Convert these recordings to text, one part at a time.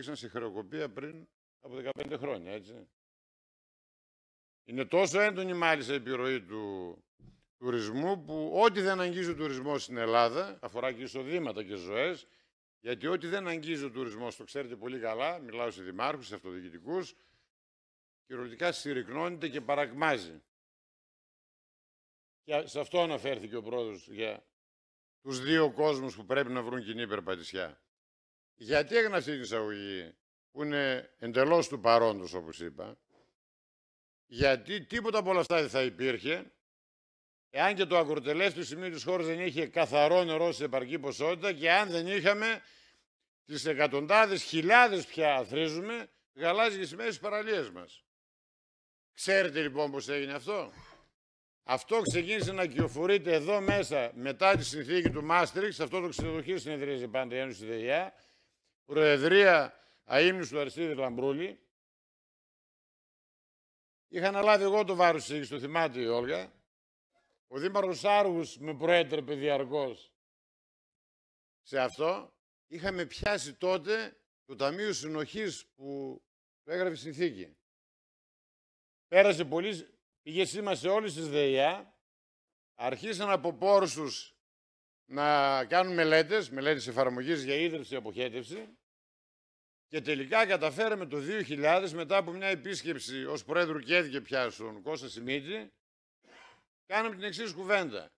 υπήρξαν σε χρεοκοπία πριν από 15 χρόνια, έτσι. Είναι τόσο έντονη μάλιστα η επιρροή του τουρισμού που ό,τι δεν αγγίζει ο τουρισμός στην Ελλάδα, αφορά και εισοδήματα και ζωές, γιατί ό,τι δεν αγγίζει ο τουρισμός, το ξέρετε πολύ καλά, μιλάω σε δημάρχους, σε αυτοδιοκητικούς, κυριολεκτικά συρρυκνώνεται και παρακμάζει. Και σε αυτό αναφέρθηκε ο πρόεδρος για τους δύο κόσμους που πρέπει να βρουν κοινή περπατησιά. Γιατί έγινε αυτή την εισαγωγή που είναι εντελώς του παρόντος όπως είπα. Γιατί τίποτα από όλα αυτά δεν θα υπήρχε εάν και το ακροτελέστιο σημείο της χώρας δεν είχε καθαρό νερό σε επαρκή ποσότητα και αν δεν είχαμε τις εκατοντάδες, χιλιάδες πια αθρίζουμε γαλάζιες σημαίες στις παραλίες μας. Ξέρετε λοιπόν πώς έγινε αυτό. Αυτό ξεκίνησε να κυοφορείται εδώ μέσα μετά τη συνθήκη του Μάστριξ, αυτό το ξενοδοχείο συνεδρίαζε πάντα η Ένωση ΔΕΙΑ, Προεδρία Αίμνου του Αριστίδη Λαμπρούλη. Είχα αναλάβει εγώ το βάρος της το θυμάται η Όλγα. Ο Δήμαρχος Άργους με προέτρεπε διαρκώς σε αυτό. Είχαμε πιάσει τότε το Ταμείο Συνοχής που έγραφε συνθήκη. Πέρασε πολύ, πήγε σήμα σε όλες τις ΔΕΙΑ. Αρχίσαν από πόρους να κάνουν μελέτες, μελέτες εφαρμογής για ίδρυψη και αποχέτευση. Και τελικά καταφέραμε το 2000 μετά από μια επίσκεψη ως πρόεδρου και πια στον Κώστα Σιμίτη κάναμε την εξής κουβέντα.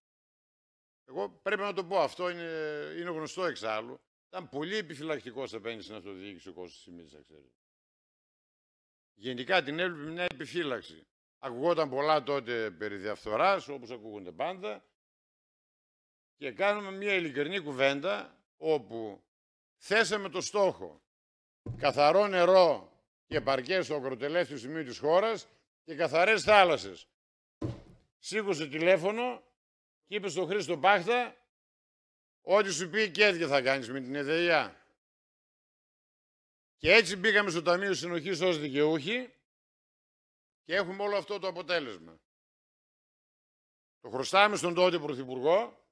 Εγώ πρέπει να το πω, αυτό είναι, είναι γνωστό εξάλλου. Ήταν πολύ επιφυλακτικός απέναντι στην αυτοδιοίκηση ο Κώστας Σιμίτη, θα ξέρετε. Γενικά την έβλεπε μια επιφύλαξη. Ακουγόταν πολλά τότε περί διαφθοράς, όπως ακούγονται πάντα. Και κάνουμε μια ειλικρινή κουβέντα όπου θέσαμε το στόχο καθαρό νερό και παρκές στο ακροτελέστιο σημείο της χώρας και καθαρές θάλασσες. Σήκωσε τηλέφωνο και είπε στον Χρήστο Πάχτα ό,τι σου πει και έτσι θα κάνεις με την εταιρεία. Και έτσι μπήκαμε στο Ταμείο Συνοχής ως δικαιούχοι και έχουμε όλο αυτό το αποτέλεσμα. Το χρωστάμε στον τότε Πρωθυπουργό,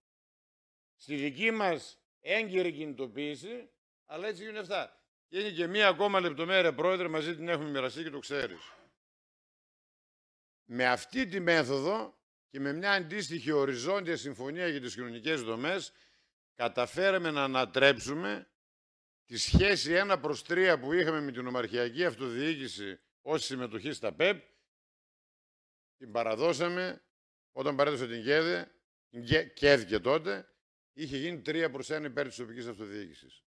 στη δική μας έγκυρη κινητοποίηση, αλλά έτσι γίνουν αυτά. Είναι και μία ακόμα λεπτομέρεια, πρόεδρε, μαζί την έχουμε μοιραστεί και το ξέρεις. Με αυτή τη μέθοδο και με μια αντίστοιχη οριζόντια συμφωνία για τις κοινωνικές δομές, καταφέραμε να ανατρέψουμε τη σχέση 1 προς 3 που είχαμε με την ομαρχιακή αυτοδιοίκηση ως συμμετοχή στα ΠΕΠ, την παραδώσαμε όταν παρέδωσε την ΚΕΔΕ, ΚΕΔ και τότε, είχε γίνει 3 προς 1 υπέρ της τοπικής αυτοδιοίκησης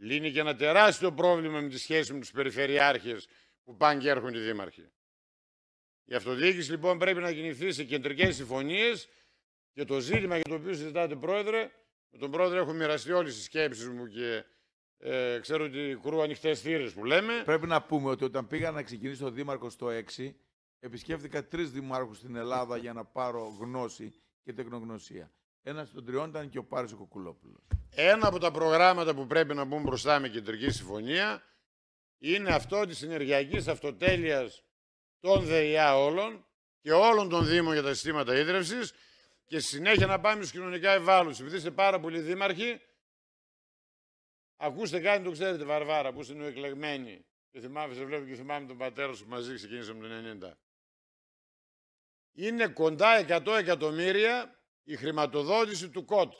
λύνει και ένα τεράστιο πρόβλημα με τη σχέση με τους περιφερειάρχες που πάνε και έρχονται οι δήμαρχοι. Η αυτοδιοίκηση λοιπόν πρέπει να κινηθεί σε κεντρικές συμφωνίες και το ζήτημα για το οποίο συζητάτε πρόεδρε, με τον Πρόεδρο έχω μοιραστεί όλες τις σκέψεις μου και ε, ξέρω ότι κρούω ανοιχτές θύρες που λέμε. Πρέπει να πούμε ότι όταν πήγα να ξεκινήσω ο Δήμαρχο το 6, επισκέφθηκα τρεις δημάρχους στην Ελλάδα για να πάρω γνώση και τεχνογνωσία. Ένας των τριών ήταν και ο Πάρης Κοκκουλόπουλο. Ένα από τα προγράμματα που πρέπει να μπουν μπροστά με κεντρική συμφωνία είναι αυτό της συνεργειακή αυτοτέλειας των ΔΕΙΑ όλων και όλων των Δήμων για τα συστήματα ίδρυυση. και συνέχεια να πάμε στους κοινωνικά ευάλωτους. Επειδή είστε πάρα πολλοί δήμαρχοι, ακούστε κάτι, το ξέρετε Βαρβάρα, που είναι εκλεγμένοι. Και θυμάμαι, σε βλέπω και θυμάμαι τον πατέρα σου που μαζί με το 90. Είναι κοντά 100 εκατομμύρια η χρηματοδότηση του ΚΟΤ,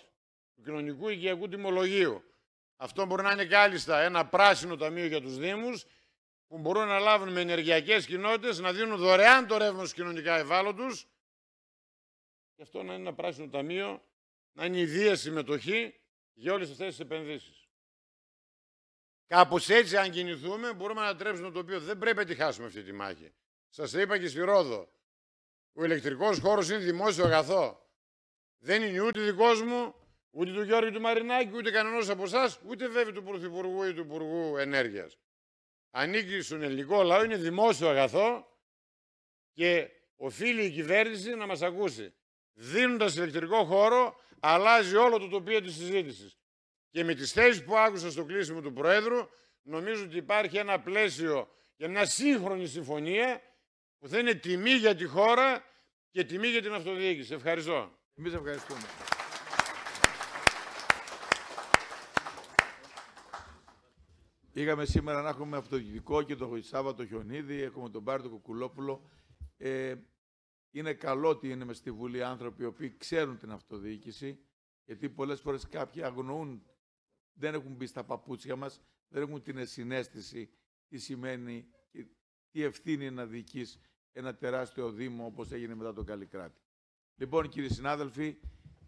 του Κοινωνικού Οικιακού Τιμολογίου. Αυτό μπορεί να είναι κάλλιστα ένα πράσινο ταμείο για τους Δήμους, που μπορούν να λάβουν με ενεργειακές κοινότητες, να δίνουν δωρεάν το ρεύμα στους κοινωνικά ευάλωτους, και αυτό να είναι ένα πράσινο ταμείο, να είναι ιδία συμμετοχή για όλες αυτές τις επενδύσεις. Κάπως έτσι, αν κινηθούμε, μπορούμε να τρέψουμε το οποίο δεν πρέπει να τη χάσουμε αυτή τη μάχη. Σας είπα και στη Ρόδο. Ο ηλεκτρικός χώρος είναι δημόσιο αγαθό. Δεν είναι ούτε δικός μου, ούτε του Γιώργου του Μαρινάκη, ούτε κανένας από εσάς, ούτε βέβαια του Πρωθυπουργού ή του Υπουργού Ενέργειας. Ανήκει στον ελληνικό λαό, είναι δημόσιο αγαθό και οφείλει η κυβέρνηση να μας ακούσει. Δίνοντας ηλεκτρικό χώρο, αλλάζει όλο το τοπίο της συζήτησης. Και με τις θέσεις που άκουσα στο κλείσιμο του Προέδρου, νομίζω ότι υπάρχει ένα πλαίσιο για μια σύγχρονη συμφωνία που θα είναι τιμή για τη χώρα και τιμή για την αυτοδιοίκηση. Ευχαριστώ. Εμείς ευχαριστούμε. Είχαμε σήμερα να έχουμε αυτοδιοικητικό και το Σάββατο Χιονίδη, έχουμε τον Πάρτο Κουκουλόπουλο. Ε, είναι καλό ότι είναι μες στη Βουλή άνθρωποι οι οποίοι ξέρουν την αυτοδιοίκηση, γιατί πολλές φορές κάποιοι αγνοούν, δεν έχουν μπει στα παπούτσια μας, δεν έχουν την συνέστηση τι σημαίνει, τι ευθύνη να διοικείς ένα τεράστιο Δήμο όπως έγινε μετά τον Καλλικράτη. Λοιπόν, κύριοι συνάδελφοι,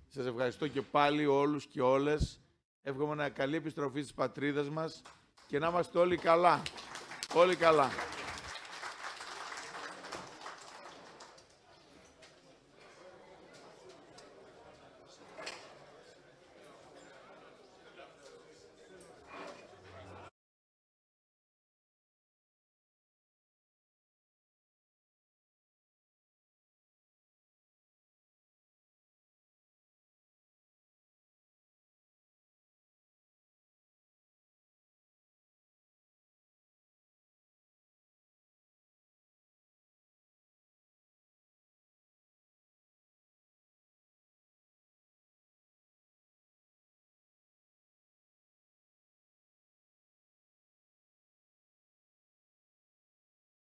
σας ευχαριστώ και πάλι όλους και όλες. Εύχομαι να καλή επιστροφή στις πατρίδες μας και να είμαστε όλοι καλά. Όλοι καλά.